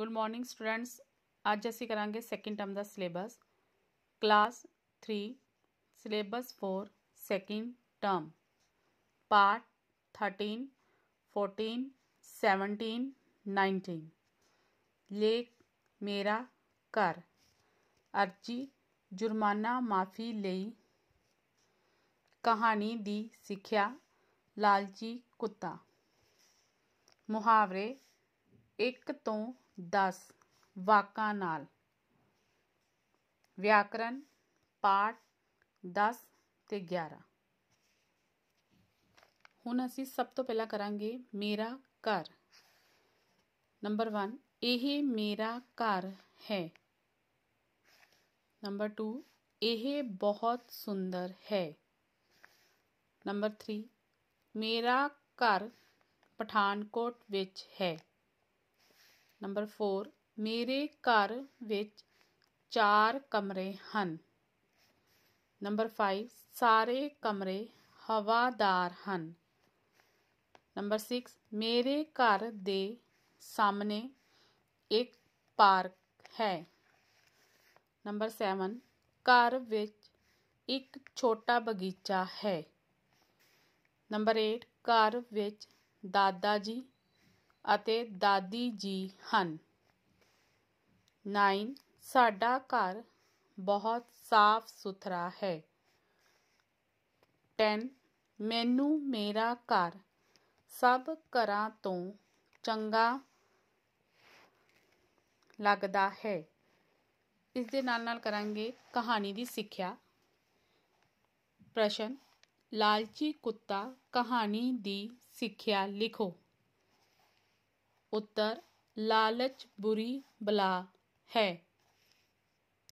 good morning students आज असी करा सैकेंड टर्म का syllabus class three syllabus four second term part thirteen fourteen seventeen nineteen लेख मेरा घर अर्जी जुर्माना माफ़ी ले कहानी दी ਸਿੱਖਿਆ लालची कुत्ता मुहावरे 1 ਤੋਂ 10 ਵਾਕਾਂ ਨਾਲ ਵਿਆਕਰਨ ਪਾਠ 10 ਤੇ 11 ਹੁਣ ਅਸੀਂ ਸਭ ਤੋਂ ਪਹਿਲਾਂ ਕਰਾਂਗੇ ਮੇਰਾ ਘਰ ਨੰਬਰ 1 ਇਹ ਮੇਰਾ ਘਰ ਹੈ ਨੰਬਰ 2 ਇਹ ਬਹੁਤ ਸੁੰਦਰ ਹੈ ਨੰਬਰ 3 ਮੇਰਾ ਘਰ ਪਠਾਨਕੋਟ ਵਿੱਚ ਹੈ ਨੰਬਰ 4 ਮੇਰੇ ਘਰ ਵਿੱਚ ਚਾਰ ਕਮਰੇ ਹਨ ਨੰਬਰ 5 ਸਾਰੇ ਕਮਰੇ ਹਵਾਦਾਰ ਹਨ ਨੰਬਰ 6 ਮੇਰੇ ਘਰ ਦੇ ਸਾਹਮਣੇ ਇੱਕ ਪਾਰਕ ਹੈ ਨੰਬਰ 7 ਘਰ ਵਿੱਚ ਇੱਕ ਛੋਟਾ ਬਗੀਚਾ ਹੈ ਨੰਬਰ 8 ਘਰ ਵਿੱਚ ਦਾਦਾ ਜੀ ਅਤੇ ਦਾਦੀ ਜੀ ਹਨ 9 ਸਾਡਾ ਘਰ ਬਹੁਤ ਸਾਫ ਸੁਥਰਾ ਹੈ 10 ਮੈਨੂੰ ਮੇਰਾ ਘਰ ਸਭ ਘਰਾਂ ਤੋਂ ਚੰਗਾ ਲੱਗਦਾ ਹੈ ਇਸ ਦੇ ਨਾਲ ਨਾਲ ਕਰਾਂਗੇ ਕਹਾਣੀ ਦੀ ਸਿੱਖਿਆ ਪ੍ਰਸ਼ਨ ਲਾਲਚੀ ਕੁੱਤਾ ਕਹਾਣੀ ਦੀ ਸਿੱਖਿਆ ਲਿਖੋ उत्तर लालच बुरी बला है